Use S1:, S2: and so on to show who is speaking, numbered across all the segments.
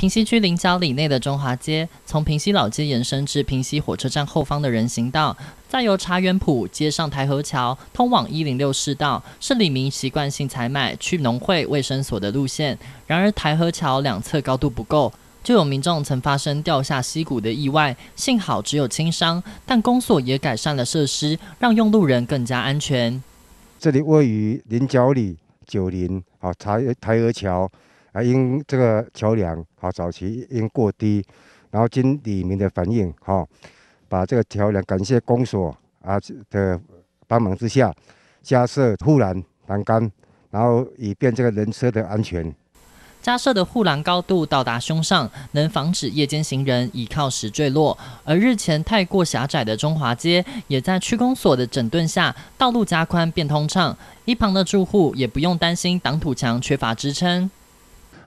S1: 平西区林角里内的中华街，从平西老街延伸至平西火车站后方的人行道，再由茶园埔接上台河桥，通往一零六市道，是李明习惯性采买去农会、卫生所的路线。然而，台河桥两侧高度不够，就有民众曾发生掉下溪谷的意外，幸好只有轻伤，但公所也改善了设施，让用路人更加安全。
S2: 这里位于林角里九零，好台台河桥。啊，因这个桥梁啊，早期因过低，然后经里面的反应哈，把这个桥梁感谢公所啊的帮忙之下，加设护栏栏杆，然后以便这个人车的安全。
S1: 加设的护栏高度到达胸上，能防止夜间行人倚靠时坠落。而日前太过狭窄的中华街，也在区公所的整顿下，道路加宽变通畅，一旁的住户也不用担心挡土墙缺乏支撑。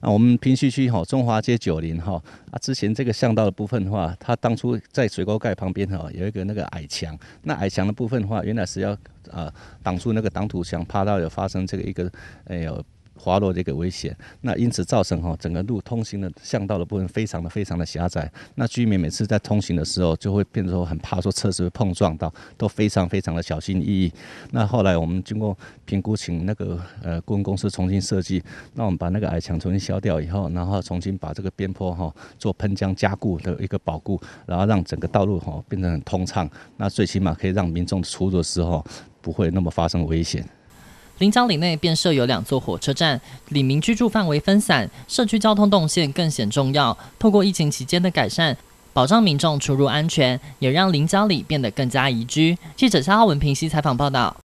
S1: 那我们平西
S3: 区哈中华街九零哈啊，之前这个巷道的部分的话，它当初在水沟盖旁边哈有一个那个矮墙，那矮墙的部分的话，原来是要呃挡住那个挡土墙，怕到有发生这个一个哎哟。滑落的一个危险，那因此造成哈整个路通行的巷道的部分非常的非常的狭窄，那居民每次在通行的时候就会变成很怕说车子会碰撞到，都非常非常的小心翼翼。那后来我们经过评估，请那个呃顾问公司重新设计，那我们把那个矮墙重新削掉以后，然后重新把这个边坡哈做喷浆加固的一个保固，然后让整个道路哈变成很通畅，那最起码可以让民众出入的时候不会那么发生危险。
S1: 林交里内便设有两座火车站，里民居住范围分散，社区交通动线更显重要。透过疫情期间的改善，保障民众出入安全，也让林交里变得更加宜居。记者肖浩文、平西采访报道。